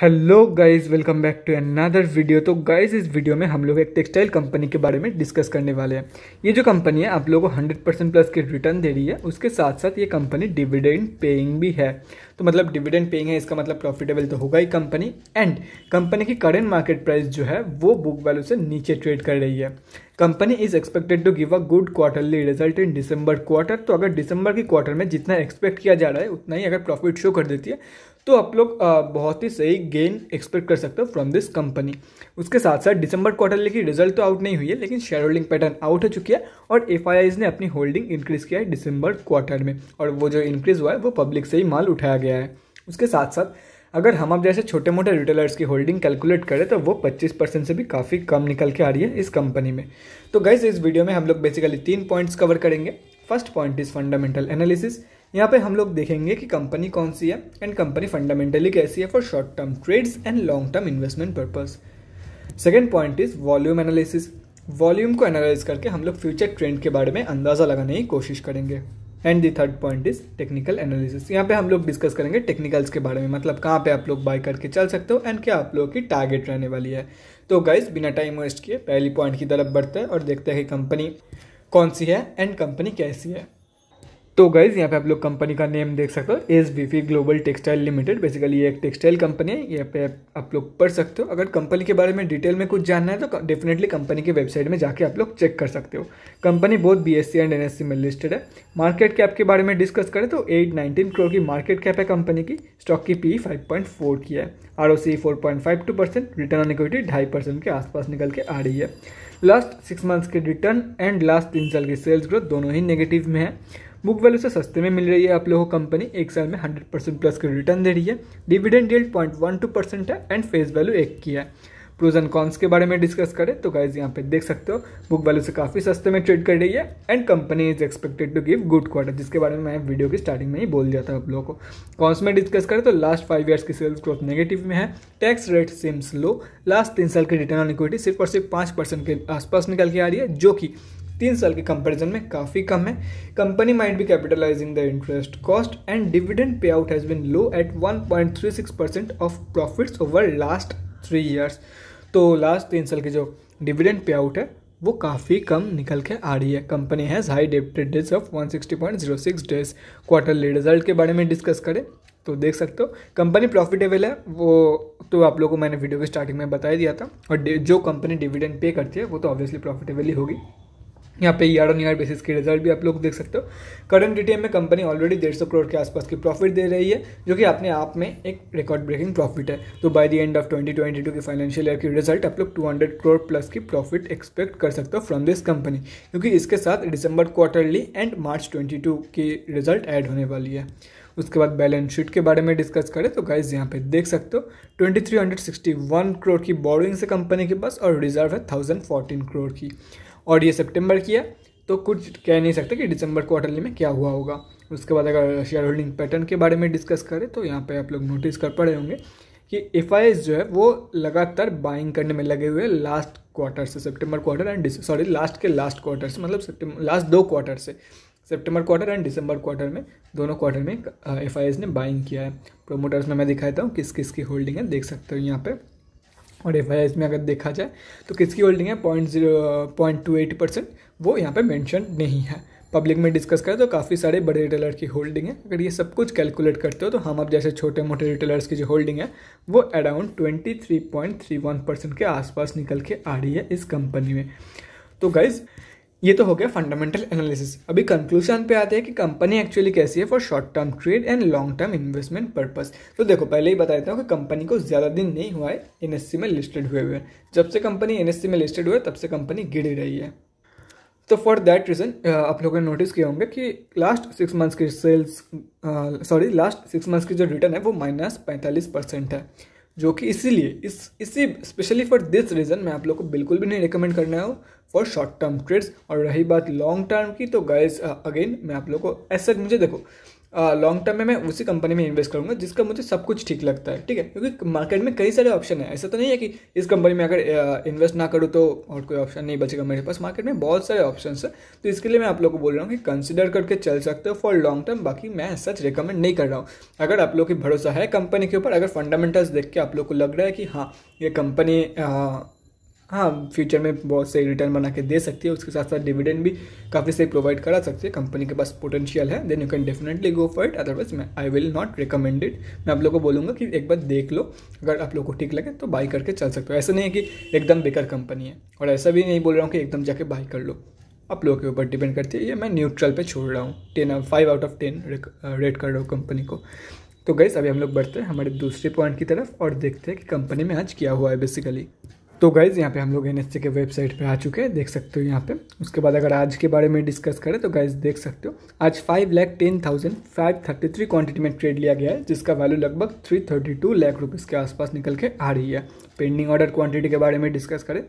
hello guys welcome back to another video तो guys इस video में हम लोग एक टेक्सटाइल कंपनी के बारे में डिस्कस करने वाले हैं ये जो कंपनी है आप लोगों को 100 परसेंट प्लस के रिटर्न दे रही है उसके साथ साथ ये कंपनी डिविडेंड पेइंग भी है तो मतलब डिविडेंड पेइंग है इसका मतलब प्रॉफिटेबल तो होगा ही कंपनी एंड कंपनी की करेंट मार्केट प्राइस जो है वो बुक वैल्यू से नीचे ट्रेड कर रही है company is expected to give a good quarterly result in December quarter तो अगर दिसंबर के क्वार्टर में जितना एक्सपेक्ट किया जा रहा है उतना ही अगर प्रॉफिट शो कर देती है तो आप लोग बहुत ही सही गेन एक्सपेक्ट कर सकते हो फ्रॉम दिस कंपनी उसके साथ साथ दिसंबर क्वार्टरली की रिजल्ट तो आउट नहीं हुई है लेकिन शेयर होल्डिंग पैटर्न आउट हो चुकी है और एफ ने अपनी होल्डिंग इंक्रीज किया है दिसंबर क्वार्टर में और वो जो इंक्रीज हुआ है वो पब्लिक से ही माल उठाया गया है उसके साथ साथ अगर हम आप जैसे छोटे मोटे रिटेलर्स की होल्डिंग कैलकुलेट करें तो वो 25 परसेंट से भी काफ़ी कम निकल के आ रही है इस कंपनी में तो गैस इस वीडियो में हम लोग बेसिकली तीन पॉइंट्स कवर करेंगे first point is fundamental analysis यहाँ पे हम लोग देखेंगे कि कंपनी कौन सी है एंड कंपनी फंडामेंटली कैसी है for short term trades and long term investment purpose second point is volume analysis volume को एनालाइज करके हम लोग फ्यूचर ट्रेंड के बारे में अंदाज़ा लगाने की कोशिश करेंगे and the third point is technical analysis यहाँ पे हम लोग डिस्कस करेंगे टेक्निकल्स के बारे में मतलब कहाँ पे आप लोग बाय करके चल सकते हो एंड क्या आप लोगों की टारगेट रहने वाली है तो गाइज बिना टाइम वेस्ट किए पहली पॉइंट की तरफ बढ़ते हैं और देखते हैं कि कंपनी कौन सी है एंड कंपनी कैसी है तो गाइज यहाँ पे आप लोग कंपनी का नेम देख सकते हो S B P global textile limited basically ये एक टेक्सटाइल कंपनी है यहाँ पे आप लोग पढ़ सकते हो अगर कंपनी के बारे में डिटेल में कुछ जानना है तो डेफिनेटली कंपनी की वेबसाइट में जाके आप लोग चेक कर सकते हो कंपनी बहुत B S E and N S E में लिस्टेड है मार्केट कैप के बारे में डिस्कस करें तो एट नाइनटीन करोड़ की मार्केट कैप है कंपनी की स्टॉक की पी फाइव पॉइंट फोर की है R O C four point five two percent return on equity ढाई परसेंट के आसपास निकल के आ रही है लास्ट सिक्स मंथ्स के रिटर्न एंड लास्ट तीन साल की सेल्स ग्रोथ दोनों ही नेगेटिव में है बुक वैल्यू से सस्ते में मिल रही है आप लोगों को कंपनी एक साल में हंड्रेड परसेंट प्लस का रिटर्न दे रही है dividend deal point one two percent है एंड फेस वैल्यू एक की है प्रोज एंड कॉन्स के बारे में डिस्कस करें तो गाइज यहाँ पे देख सकते हो बुक वैल्यू से काफ़ी सस्ते में ट्रेड कर रही है and company is expected to give good quarter जिसके बारे में मैं वीडियो की स्टार्टिंग में ही बोल दिया था आप लोगों को कॉन्स में डिस्कस करें तो लास्ट फाइव ईयर्स की सेल्स ग्रोथ नेगेटिव में है tax rate seems low last तीन साल की रिटर्न ऑन इक्विटी सिर्फ और सिर्फ पाँच परसेंट के आसपास निकल के आ रही है जो कि तीन साल के कंपैरिजन में काफ़ी कम है company might be capitalizing the interest cost and dividend payout has been low at 1.36 percent of profits over last three years तो लास्ट तीन साल के जो डिविडेंड पे आउट है वो काफ़ी कम निकल के आ रही है कंपनी हैज़ हाई डेप्टेड days of 160.06 days quarterly result के बारे में डिस्कस करें तो देख सकते हो कंपनी प्रॉफिटेबल है वो तो आप लोगों को मैंने वीडियो के स्टार्टिंग में बता दिया था और जो कंपनी डिविडेंड पे करती है वो तो ऑब्वियसली प्रॉफिटेबल ही होगी यहाँ पे ईयर ऑन ईयर बेसिस के रिजल्ट भी आप लोग देख सकते हो करंट डीटीएम में कंपनी ऑलरेडी डेढ़ सौ करोड़ के आसपास की प्रॉफिट दे रही है जो कि अपने आप में एक रिकॉर्ड ब्रेकिंग प्रॉफिट है तो बाय द एंड ऑफ 2022 के फाइनेंशियल ईयर की रिजल्ट आप लोग 200 करोड़ प्लस की प्रॉफिट एक्सपेक्ट कर सकते हो फ्रॉम दिस कंपनी क्योंकि इसके साथ December quarterly and March twenty की रिजल्ट एड होने वाली है उसके बाद बैलेंस शीट के बारे में डिस्कस करें तो गाइज यहाँ पे देख सकते हो ट्वेंटी करोड़ की बोरिंग से कंपनी के पास और रिजर्व है थाउजेंड करोड़ की और ये सितंबर की है तो कुछ कह नहीं सकते कि दिसंबर क्वार्टरली में क्या हुआ होगा उसके बाद अगर शेयर होल्डिंग पैटर्न के बारे में डिस्कस करें तो यहाँ पे आप लोग नोटिस कर पड़े होंगे कि एफ जो है वो लगातार बाइंग करने में लगे हुए लास्ट क्वार्टर से September quarter and sorry last के लास्ट क्वार्टर से मतलब लास्ट दो क्वार्टर से September quarter and December quarter में दोनों क्वार्टर में एफ ने बाइंग किया है प्रोमोटर्स में मैं दिखाता हूँ किस किस की होल्डिंग है देख सकते हो यहाँ पर और एफ में अगर देखा जाए तो किसकी होल्डिंग है point zero point two eight percent वो यहाँ पे मेंशन नहीं है पब्लिक में डिस्कस करें तो काफ़ी सारे बड़े रिटेलर की होल्डिंग है अगर ये सब कुछ कैलकुलेट करते हो तो हम अब जैसे छोटे मोटे रिटेलर्स की जो होल्डिंग है वो around twenty three point three one percent के आसपास निकल के आ रही है इस कंपनी में तो गाइज़ ये तो हो गया फंडामेंटल एनालिसिस अभी कंक्लूजन पे आते हैं कि कंपनी एक्चुअली कैसी है for short term trade and long term investment purpose तो देखो पहले ही बता देता हूँ कि कंपनी को ज़्यादा दिन नहीं हुआ है एनएससी में लिस्टेड हुए हुए जब से कंपनी एनएससी में लिस्टेड हुआ तब से कंपनी गिरी रही है तो फॉर दैट रीज़न आप लोगों ने नोटिस किए होंगे कि लास्ट सिक्स मंथ्स की sales sorry last six months की जो रिटर्न है वो माइनस पैंतालीस परसेंट है जो कि इसीलिए इस इसी स्पेशली फॉर दिस रीज़न मैं आप लोग को बिल्कुल भी नहीं रिकमेंड आया हूँ फॉर शॉर्ट टर्म ट्रेड्स और रही बात लॉन्ग टर्म की तो गाइज अगेन मैं आप लोग को ऐसा मुझे देखो लॉन्ग टर्म में मैं उसी कंपनी में इन्वेस्ट करूँगा जिसका मुझे सब कुछ ठीक लगता है ठीक है क्योंकि मार्केट में कई सारे ऑप्शन है ऐसा तो नहीं है कि इस कंपनी में अगर इन्वेस्ट ना करूँ तो और कोई ऑप्शन नहीं बचेगा मेरे पास मार्केट में बहुत सारे ऑप्शन है तो इसके लिए मैं आप लोग को बोल रहा हूँ कि कंसिडर करके चल सकते हो फॉर लॉन्ग टर्म बाकी मैं सच रिकमेंड नहीं कर रहा हूँ अगर आप लोग की भरोसा है कंपनी के ऊपर अगर फंडामेंटल्स देख के आप लोग को लग रहा है कि हाँ ये कंपनी हाँ फ्यूचर में बहुत से रिटर्न बना के दे सकती है उसके साथ साथ डिविडेंड भी काफ़ी सही प्रोवाइड करा सकती है कंपनी के पास पोटेंशियल है then you can definitely go for it otherwise मैं आई विल नॉट रिकमेंडेड मैं आप लोगों को बोलूँगा कि एक बार देख लो अगर आप लोग को ठीक लगे तो बाई करके चल सकते हो ऐसा नहीं है कि एकदम बेकार कंपनी है और ऐसा भी नहीं बोल रहा हूँ कि एकदम जाके बाई कर लो आप लोगों के ऊपर डिपेंड करती है ये मैं न्यूट्रल पे छोड़ रहा हूँ ten five out of ten rate कर रहा हूँ कंपनी को तो गैस अभी हम लोग बढ़ते हैं हमारे दूसरे पॉइंट की तरफ और देखते हैं कि कंपनी में आज क्या हुआ है बेसिकली तो गाइज़ यहाँ पे हम लोग एन के वेबसाइट पे आ चुके हैं देख सकते हो यहाँ पे उसके बाद अगर आज के बारे में डिस्कस करें तो गाइज़ देख सकते हो आज five lakh ten thousand five thirty three quantity में ट्रेड लिया गया है जिसका वैल्यू लगभग three thirty two lakh rupees के आसपास निकल के आ रही है पेंडिंग ऑर्डर क्वान्टिटी के बारे में डिस्कस करें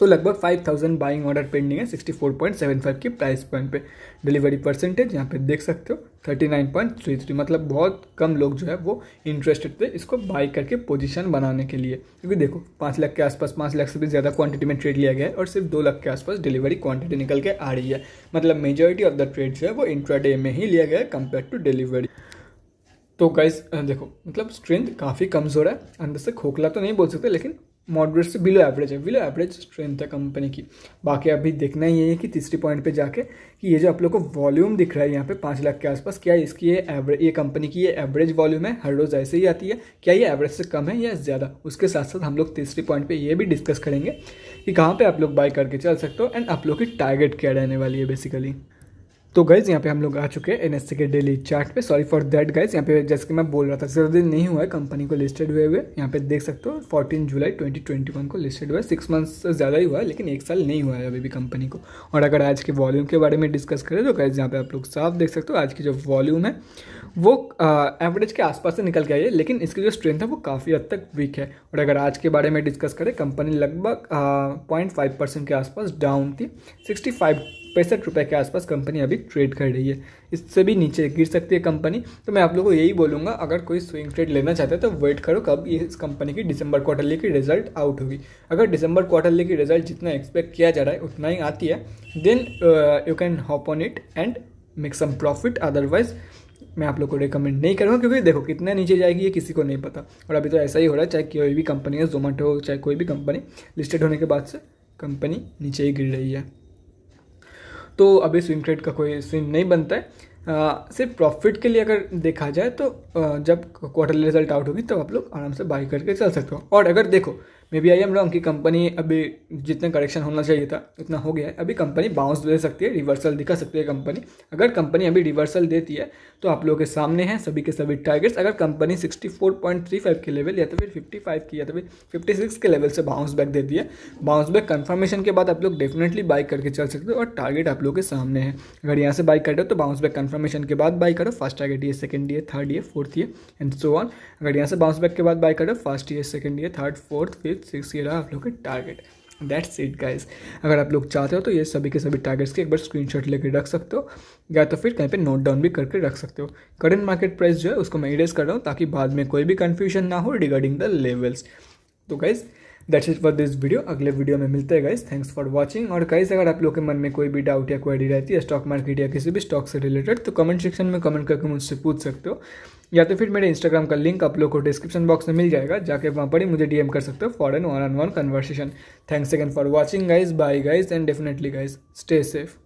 तो लगभग 5000 बाइंग ऑर्डर पेंडिंग है 64.75 के प्राइस पॉइंट पे डिलीवरी परसेंटेज यहाँ पे देख सकते हो 39.33 मतलब बहुत कम लोग जो है वो इंटरेस्टेड थे इसको बाई करके पोजीशन बनाने के लिए क्योंकि देखो पाँच लाख के आसपास पाँच लाख से भी ज़्यादा क्वांटिटी में ट्रेड लिया गया है और सिर्फ दो लाख के आसपास डिलीवरी क्वांटिटी निकल के आ रही है मतलब मेजोरिटी ऑफ द ट्रेड जो है वो इंट्राडे में ही लिया गया है कंपेयर टू डिलीवरी तो गाइज देखो मतलब स्ट्रेंथ काफ़ी कमज़ोर है अंदर से खोखला तो नहीं बोल सकते लेकिन मॉडरेट से बिलो एवरेज है बिलो एवरेज स्ट्रेंथ है कंपनी की बाकी अभी देखना ही है कि तीसरी पॉइंट पे जाके कि ये जो आप लोग को वॉल्यूम दिख रहा है यहाँ पे पाँच लाख के आसपास क्या इसकी ये एवरेज ये कंपनी की ये एवरेज वॉल्यूम है हर रोज़ ऐसे ही आती है क्या ये एवरेज से कम है या ज़्यादा उसके साथ साथ हम लोग तीसरी पॉइंट पर ये भी डिस्कस करेंगे कि कहाँ पर आप लोग बाई करके चल सकते हो एंड आप लोग की टारगेट क्या रहने वाली है बेसिकली तो गाइज़ यहाँ पे हम लोग आ चुके हैं एन के डेली चार्ट पे सॉरी फॉर दैट गाइज यहाँ पे जैसे कि मैं बोल रहा था ज़्यादा दिन नहीं हुआ है कंपनी को लिस्टेड हुए हुए यहाँ पे देख सकते हो 14 जुलाई 2021 को लिस्टेड हुआ है सिक्स मंथ्स ज़्यादा ही हुआ है लेकिन एक साल नहीं हुआ है अभी भी कंपनी को और अगर आज के वॉल्यूम के बारे में डिस्कस करें तो गाइज यहाँ पे आप लोग साफ देख सकते हो आज की जो वॉल्यूम है वो एवरेज के आसपास से निकल के आई है लेकिन इसकी जो स्ट्रेंथ है वो काफ़ी हद तक वीक है और अगर आज के बारे में डिस्कस करें कंपनी लगभग पॉइंट फाइव परसेंट के आसपास डाउन थी सिक्सटी फाइव पैंसठ रुपये के आसपास कंपनी अभी ट्रेड कर रही है इससे भी नीचे गिर सकती है कंपनी तो मैं आप लोगों को यही बोलूँगा अगर कोई स्विंग ट्रेड लेना चाहता है तो वेट करो कब ये इस कंपनी की दिसंबर क्वार्टरली की रिजल्ट आउट होगी अगर दिसंबर क्वार्टरली की रिजल्ट जितना एक्सपेक्ट किया जा रहा है उतना ही आती है then you can hop on it and make some profit otherwise मैं आप लोग को रिकमेंड नहीं करूँगा क्योंकि देखो कितने नीचे जाएगी ये किसी को नहीं पता और अभी तो ऐसा ही हो रहा है चाहे कोई भी कंपनी है जोमेटो हो चाहे कोई भी कंपनी लिस्टेड होने के बाद से कंपनी नीचे ही गिर रही है तो अभी स्विम ट्रेड का कोई स्विम नहीं बनता है आ, सिर्फ प्रॉफिट के लिए अगर देखा जाए तो आ, जब क्वार्टरली रिजल्ट आउट होगी तब तो आप लोग आराम से बाई करके चल सकते हो और अगर देखो may be I am wrong कि कंपनी अभी जितना करेक्शन होना चाहिए था उतना हो गया है अभी कंपनी बाउंस दे सकती है रिवर्सल दिखा सकती है कंपनी अगर कंपनी अभी रिवर्सल देती है तो आप लोगों के सामने हैं सभी के सभी टारगेट्स अगर कंपनी 64.35 के लेवल या तो फिर 55 की या तो फिर 56 के लेवल से बाउंस बैक देती है बाउंस बैक कन्फर्मेशन के बाद आप लोग डेफिनेटली बाई करके चल सकते हो और टारगेट आप लोग के सामने है अगर यहाँ से बाई कर रहे हो तो बाउंस बैक कन्फर्मेशन के बाद बाई करो फर्स्ट टारगेट ये सेकंड ये थर्ड ये फोर्थ ये एंड सो ऑन अगर यहाँ से बाउंस बैक के बाद बाई करो फर्स्ट ये सेकंड ये third fourth fifth six year आप लोग के टारगेट दैट्स इट गाइज अगर आप लोग चाहते हो तो ये सभी के सभी टारगेट्स के एक बार शॉट लेकर रख सकते हो या तो फिर कहीं पे नोट डाउन भी करके रख सकते हो करंट मार्केट प्राइस जो है उसको मैं इरेज कर रहा हूँ ताकि बाद में कोई भी कन्फ्यूजन ना हो रिगार्डिंग द लेवल्स तो guys that's it for this video अगले वीडियो में मिलते हैं गाइज थैंक्स फॉर वॉचिंग और गाइज अगर आप लोग के मन में कोई भी डाउट या क्वेरी रहती है स्टॉक मार्केट या किसी भी स्टॉक से रिलेटेड तो कमेंट सेक्शन में कमेंट करके मुझसे पूछ सकते हो या तो फिर मेरे इंस्टाग्राम का लिंक आप लोग को डिस्क्रिप्शन बॉक्स में मिल जाएगा जाके वहाँ पर ही मुझे डीएम कर सकते हो for an one on one conversation thanks again for watching guys bye guys and definitely guys stay safe